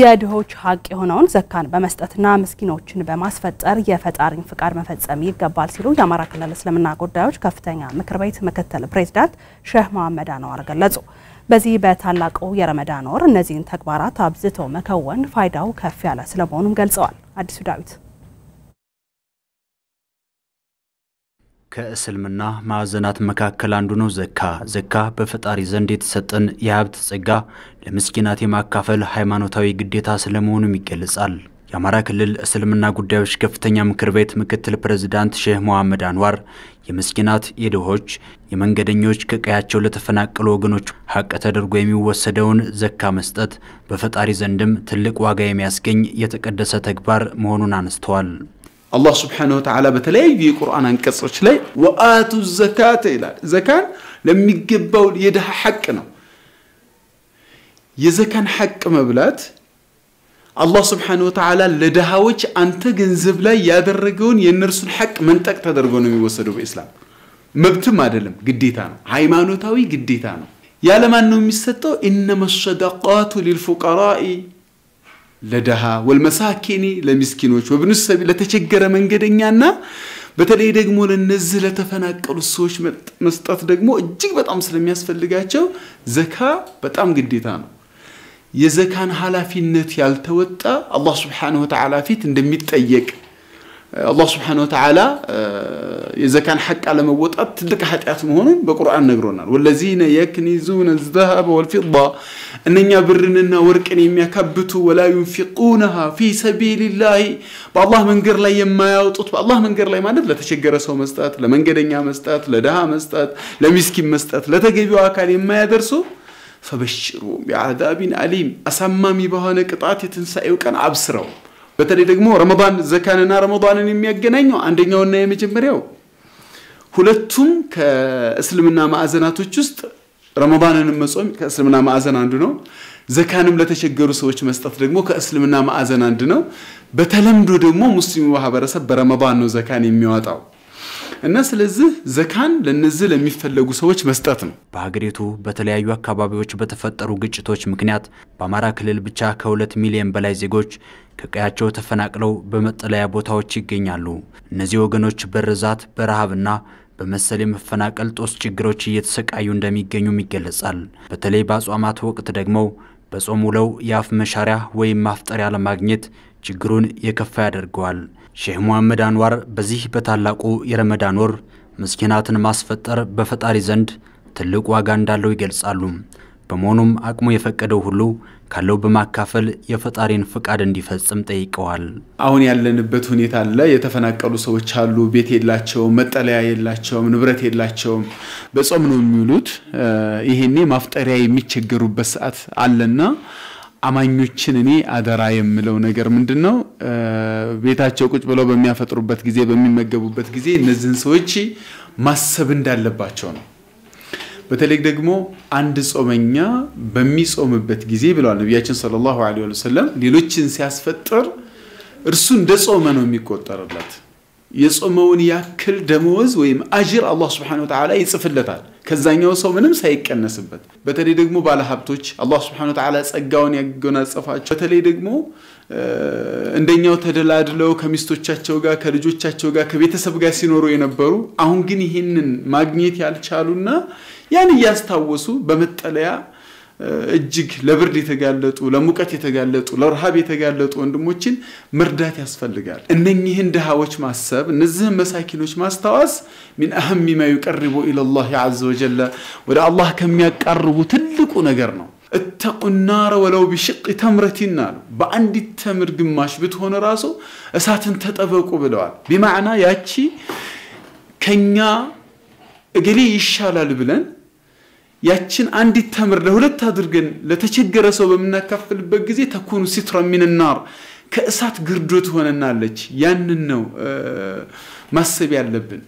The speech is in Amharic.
የድሆች ሀቅ የሆነውን ዘካን በመስጠትና ምስኪኖችን በማስፈጠር የፈጣሪን ፍቃድ መፈጸም ይገባል ሲሉ የአማራ ክልል እስልምና ጉዳዮች ከፍተኛ ምክር ቤት ምክትል ፕሬዚዳንት ሼህ መሐመድ አንዋር ገለጹ። በዚህ በታላቁ የረመዳን ወር እነዚህን ተግባራት አብዝቶ መከወን ፋይዳው ከፍ ያለ ስለመሆኑም ገልጸዋል። አዲሱ ዳዊት ከእስልምና ማዕዘናት መካከል አንዱ ነው ዘካ። ዘካ በፈጣሪ ዘንድ የተሰጠን የሀብት ጸጋ ለምስኪናት የማካፈል ሃይማኖታዊ ግዴታ ስለመሆኑም ይገለጻል። የአማራ ክልል እስልምና ጉዳዮች ከፍተኛ ምክር ቤት ምክትል ፕሬዝዳንት ሼህ መሐመድ አንዋር የምስኪናት፣ የድሆች፣ የመንገደኞች ከቀያቸው ለተፈናቀሉ ወገኖች ሀቅ ተደርጎ የሚወሰደውን ዘካ መስጠት በፈጣሪ ዘንድም ትልቅ ዋጋ የሚያስገኝ የተቀደሰ ተግባር መሆኑን አነስተዋል። الله سبحانه وتعالى بتلاقي في القرآن أن كسرش لي وآتوا الزكاة إلى زكاة لم يجبوا يدها حقنا يزكى حق مبلات الله سبحانه وتعالى لدها وجه أنت جنزب لا يدرجون ينرس الحق من تكت درجون يوصلوا بإسلام مبت ما دلم قديتان هاي ما نتاوي قديتان يا لما إنما الصدقات للفقراء ለድሃ ወልመሳኪኒ ለሚስኪኖች ወብን ለተቸገረ መንገደኛና በተለይ ደግሞ ለነዚህ ለተፈናቀሉ ሰዎች መስጠት ደግሞ እጅግ በጣም ስለሚያስፈልጋቸው ዘካ በጣም ግዴታ ነው። የዘካን ኃላፊነት ያልተወጣ አላህ ስብሓነሁ ወተዓላ ፊት እንደሚጠየቅ አላህ ስብሓነሁ ወተዓላ إذا كان حق على موت أتلك حتى مهون بقرآن نقرنا والذين يكنزون الذهب والفضة أن برننا وركن يكبتوا ولا ينفقونها في سبيل الله بالله من قر لي ما يوطط بالله من قر لي ما ندل تشجر سو مستات لمن قدنيا مستات لدها مستات لمسكين مستات لا لتجيبوا أكال ما يدرسوا فبشروا بعذاب أليم أسمامي بهانا قطعتي تنسأيو وكان عبسروا በተለይ ደግሞ ረመዳን ዘካንና ረመዳንን የሚያገናኘው አንደኛውና የመጀመሪያው ሁለቱም ከእስልምና ማዕዘናቶች ውስጥ ረመባንን መጾም ከእስልምና ማዕዘን አንዱ ነው። ዘካንም ለተቸገሩ ሰዎች መስጠት ደግሞ ከእስልምና ማዕዘን አንድ ነው። በተለምዶ ደግሞ ሙስሊሙ ማህበረሰብ በረመባን ነው ዘካን የሚያወጣው እና ስለዚህ ዘካን ለነዚህ ለሚፈለጉ ሰዎች መስጠት ነው። በሀገሪቱ በተለያዩ አካባቢዎች በተፈጠሩ ግጭቶች ምክንያት በአማራ ክልል ብቻ ከሁለት ሚሊዮን በላይ ዜጎች ከቀያቸው ተፈናቅለው በመጠለያ ቦታዎች ይገኛሉ። እነዚህ ወገኖች በርዛት በረሃብና በመሰል የመፈናቀል ጦስ ችግሮች እየተሰቃዩ እንደሚገኙም ይገለጻል። በተለይ በአጽዋማት ወቅት ደግሞ በጾም ውለው የአፍ መሻሪያ ወይም ማፍጠሪያ ለማግኘት ችግሩን የከፋ ያደርገዋል። ሼህ ሙሐመድ አንዋር በዚህ በታላቁ የረመዳን ወር ምስኪናትን ማስፈጠር በፈጣሪ ዘንድ ትልቅ ዋጋ እንዳለው ይገልጻሉ። በመሆኑም አቅሙ የፈቀደው ሁሉ ካለው በማካፈል የፈጣሪን ፍቃድ እንዲፈጽም ጠይቀዋል። አሁን ያለንበት ሁኔታ አለ። የተፈናቀሉ ሰዎች አሉ። ቤት የላቸውም፣ መጠለያ የላቸውም፣ ንብረት የላቸውም። በጾም ነው የሚውሉት። ይሄኔ ማፍጠሪያ የሚቸገሩበት ሰዓት አለና አማኞችን እኔ አደራ የምለው ነገር ምንድን ነው? ቤታቸው ቁጭ ብለው በሚያፈጥሩበት ጊዜ፣ በሚመገቡበት ጊዜ እነዚህን ሰዎች ማሰብ እንዳለባቸው ነው። በተለይ ደግሞ አንድ ጾመኛ በሚጾምበት ጊዜ ብለዋል ነቢያችን ሰለላሁ ዐለይሂ ወሰለም ሌሎችን ሲያስፈጥር እርሱ እንደ ጾመ ነው የሚቆጠርለት። የጾመውን ያክል ደመወዝ ወይም አጅር አላህ ስብሓነ ወተዓላ ይጽፍለታል ከዛኛው ሰው ምንም ሳይቀነስበት። በተለይ ደግሞ ባለሀብቶች አላህ ስብሓነ ወተዓላ ጸጋውን ያጎናጸፋቸው፣ በተለይ ደግሞ እንደኛው ተደላድለው ከሚስቶቻቸው ጋር ከልጆቻቸው ጋር ከቤተሰብ ጋር ሲኖሩ የነበሩ አሁን ግን ይህንን ማግኘት ያልቻሉና ያን እያስታወሱ በመጠለያ እጅግ ለብርድ የተጋለጡ ለሙቀት የተጋለጡ ለረሃብ የተጋለጡ ወንድሞችን መርዳት ያስፈልጋል። እነኚህን ድሃዎች ማሰብ፣ እነዚህን መሳኪኖች ማስታወስ ሚን አህሚ ማ ዩቀርቡ ኢለላህ ዐዘ ወጀለ ወደ አላህ ከሚያቃርቡ ትልቁ ነገር ነው። እተቁ ናረ ወለው ቢሽቅ ተምረቲን አሉ። በአንዲት ተምር ግማሽ ብትሆነ ራሱ እሳትን ተጠበቁ ብለዋል። ቢማዕና ያቺ ከኛ እገሌ ይሻላል ብለን ያችን አንዲት ተምር ለሁለት አድርገን ለተቸገረ ሰው በምናካፍልበት ጊዜ ተኩኑ ሲትራ ሚንናር ከእሳት ግርዶ ትሆነናለች። ያንን ነው ማሰብ ያለብን።